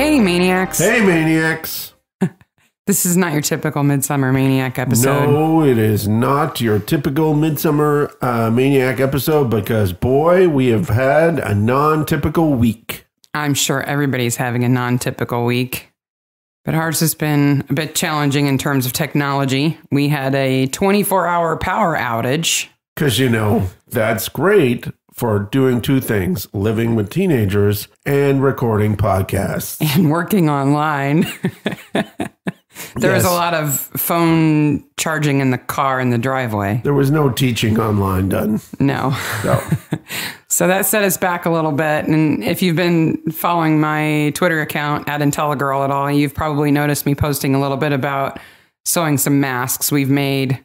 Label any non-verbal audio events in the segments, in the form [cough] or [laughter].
Hey, Maniacs. Hey, Maniacs. [laughs] this is not your typical Midsummer Maniac episode. No, it is not your typical Midsummer uh, Maniac episode because, boy, we have had a non typical week. I'm sure everybody's having a non typical week, but ours has been a bit challenging in terms of technology. We had a 24 hour power outage. Because, you know, that's great for doing two things living with teenagers and recording podcasts [laughs] and working online. [laughs] there yes. was a lot of phone charging in the car in the driveway. There was no teaching online done. No. No. [laughs] so that set us back a little bit. And if you've been following my Twitter account at IntelliGirl at all, you've probably noticed me posting a little bit about sewing some masks. We've made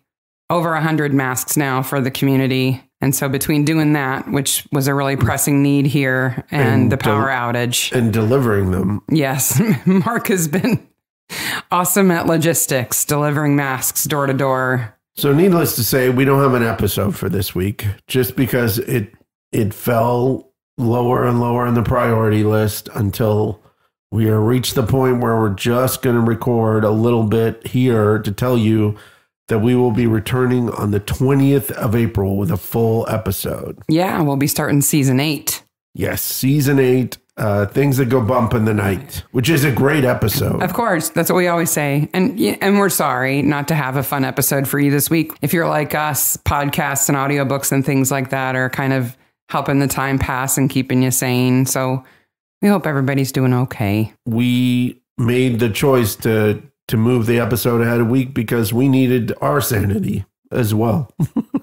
over 100 masks now for the community and so between doing that, which was a really pressing need here, and, and the power outage and delivering them. Yes, [laughs] Mark has been awesome at logistics, delivering masks door to door. So needless to say, we don't have an episode for this week just because it it fell lower and lower on the priority list until we are reached the point where we're just going to record a little bit here to tell you that we will be returning on the 20th of April with a full episode. Yeah, we'll be starting season eight. Yes, season eight. Uh, things that go bump in the night, which is a great episode. Of course, that's what we always say, and and we're sorry not to have a fun episode for you this week. If you're like us, podcasts and audiobooks and things like that are kind of helping the time pass and keeping you sane. So we hope everybody's doing okay. We made the choice to to move the episode ahead a week because we needed our sanity as well. [laughs]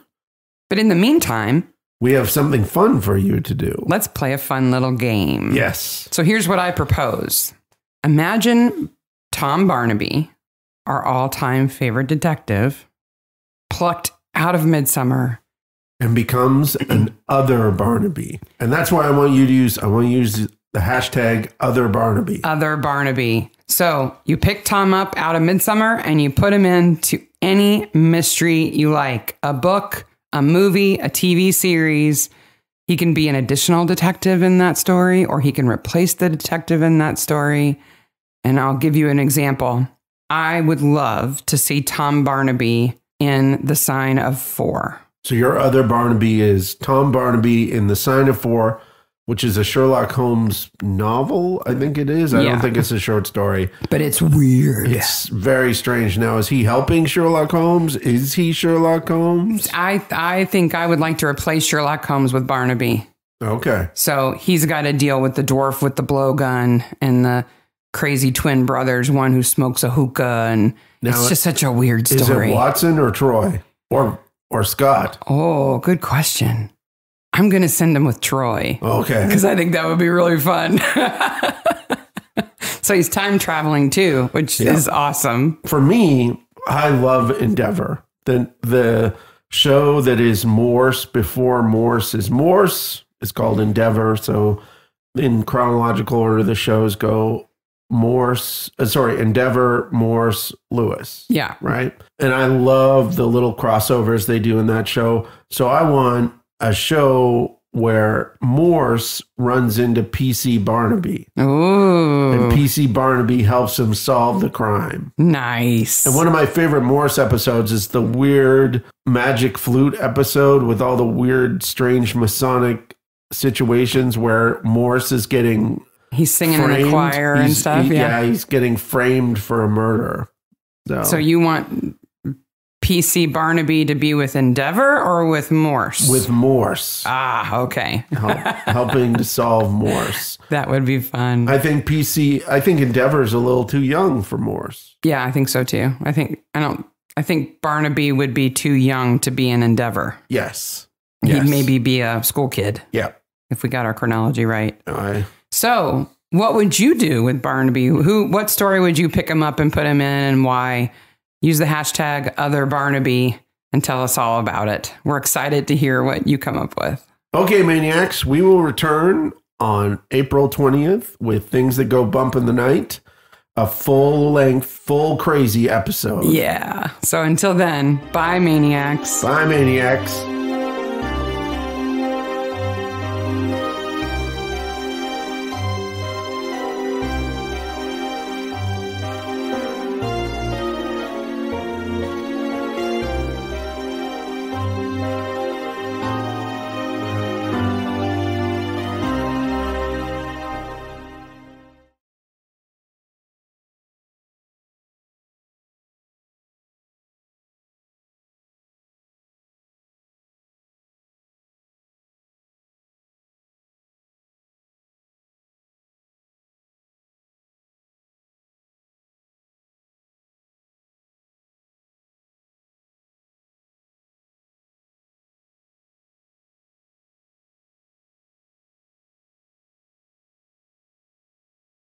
but in the meantime, we have something fun for you to do. Let's play a fun little game. Yes. So here's what I propose Imagine Tom Barnaby, our all time favorite detective, plucked out of Midsummer. And becomes an other Barnaby. And that's why I want you to use, I want to use the hashtag other Barnaby. Other Barnaby. So you pick Tom up out of Midsummer and you put him into any mystery you like a book, a movie, a TV series. He can be an additional detective in that story, or he can replace the detective in that story. And I'll give you an example. I would love to see Tom Barnaby in The Sign of Four. So your other Barnaby is Tom Barnaby in The Sign of Four which is a Sherlock Holmes novel, I think it is. I yeah. don't think it's a short story. But it's weird. It's very strange. Now, is he helping Sherlock Holmes? Is he Sherlock Holmes? I I think I would like to replace Sherlock Holmes with Barnaby. Okay. So he's got to deal with the dwarf with the blowgun and the crazy twin brothers, one who smokes a hookah, and now, it's just such a weird story. Is it Watson or Troy or or Scott? Oh, good question. I'm going to send him with Troy. Okay. Because I think that would be really fun. [laughs] so he's time traveling too, which yeah. is awesome. For me, I love Endeavor. The, the show that is Morse before Morse is Morse It's called Endeavor. So in chronological order, the shows go Morse, uh, sorry, Endeavor, Morse, Lewis. Yeah. Right. And I love the little crossovers they do in that show. So I want a show where Morse runs into PC Barnaby. Ooh. And PC Barnaby helps him solve the crime. Nice. And one of my favorite Morse episodes is the weird magic flute episode with all the weird, strange Masonic situations where Morse is getting. He's singing framed. in a choir he's, and stuff. He, yeah. yeah, he's getting framed for a murder. So, so you want PC Barnaby to be with Endeavor or with Morse? With Morse. Ah, okay. Help, helping to solve Morse. [laughs] That would be fun. I think PC, I think Endeavor is a little too young for Morse. Yeah, I think so too. I think, I don't, I think Barnaby would be too young to be in Endeavor. Yes. He'd yes. maybe be a school kid. Yeah. If we got our chronology right. I, so, what would you do with Barnaby? Who, what story would you pick him up and put him in and why? use the hashtag OtherBarnaby and tell us all about it. We're excited to hear what you come up with. Okay, Maniacs, we will return on April 20th with Things That Go Bump in the Night, a full length, full crazy episode. Yeah. So until then, bye, Maniacs. Bye, Maniacs.